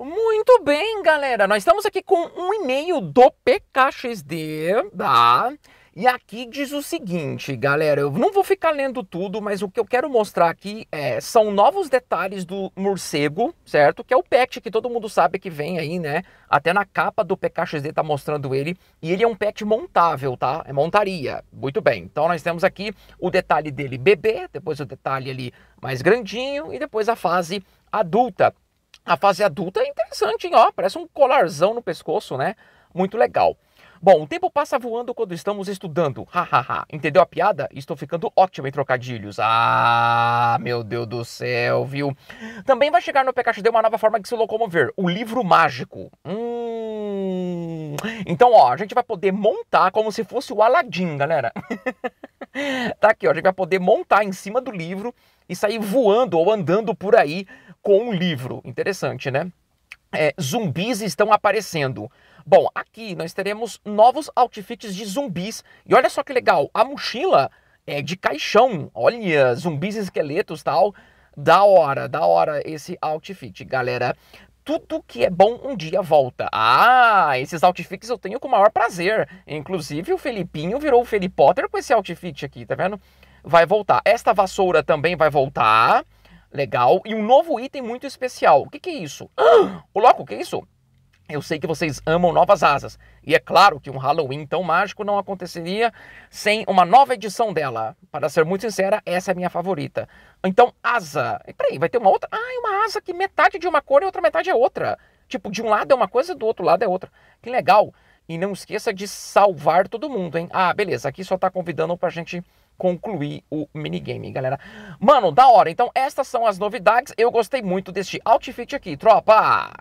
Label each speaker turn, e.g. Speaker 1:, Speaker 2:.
Speaker 1: Muito bem, galera. Nós estamos aqui com um e-mail do PKXD, tá? E aqui diz o seguinte, galera, eu não vou ficar lendo tudo, mas o que eu quero mostrar aqui é, são novos detalhes do morcego, certo? Que é o pet que todo mundo sabe que vem aí, né? Até na capa do PKXD tá mostrando ele, e ele é um pet montável, tá? É montaria, muito bem. Então nós temos aqui o detalhe dele bebê, depois o detalhe ali mais grandinho, e depois a fase adulta. A fase adulta é interessante, hein? Ó, parece um colarzão no pescoço, né? Muito legal. Bom, o tempo passa voando quando estamos estudando. Hahaha. Entendeu a piada? Estou ficando ótimo em trocadilhos. Ah, meu Deus do céu, viu? Também vai chegar no PKXD uma nova forma de se locomover. O livro mágico. Hum. Então, ó, a gente vai poder montar como se fosse o Aladim, galera. tá aqui, ó. A gente vai poder montar em cima do livro e sair voando ou andando por aí com um livro. Interessante, né? É, zumbis estão aparecendo. Bom, aqui nós teremos novos outfits de zumbis. E olha só que legal, a mochila é de caixão. Olha, zumbis esqueletos tal. Da hora, da hora esse outfit, galera. Tudo que é bom um dia volta. Ah, esses outfits eu tenho com o maior prazer. Inclusive o Felipinho virou o Felipe Potter com esse outfit aqui, tá vendo? vai voltar. Esta vassoura também vai voltar. Legal. E um novo item muito especial. O que, que é isso? Ah, o Loco, o que é isso? Eu sei que vocês amam novas asas. E é claro que um Halloween tão mágico não aconteceria sem uma nova edição dela. Para ser muito sincera, essa é a minha favorita. Então, asa. E peraí, vai ter uma outra. Ah, é uma asa que metade de uma cor e outra metade é outra. Tipo, de um lado é uma coisa, do outro lado é outra. Que legal. E não esqueça de salvar todo mundo, hein? Ah, beleza. Aqui só tá convidando pra gente concluir o minigame, galera. Mano, da hora. Então, estas são as novidades. Eu gostei muito deste outfit aqui, tropa!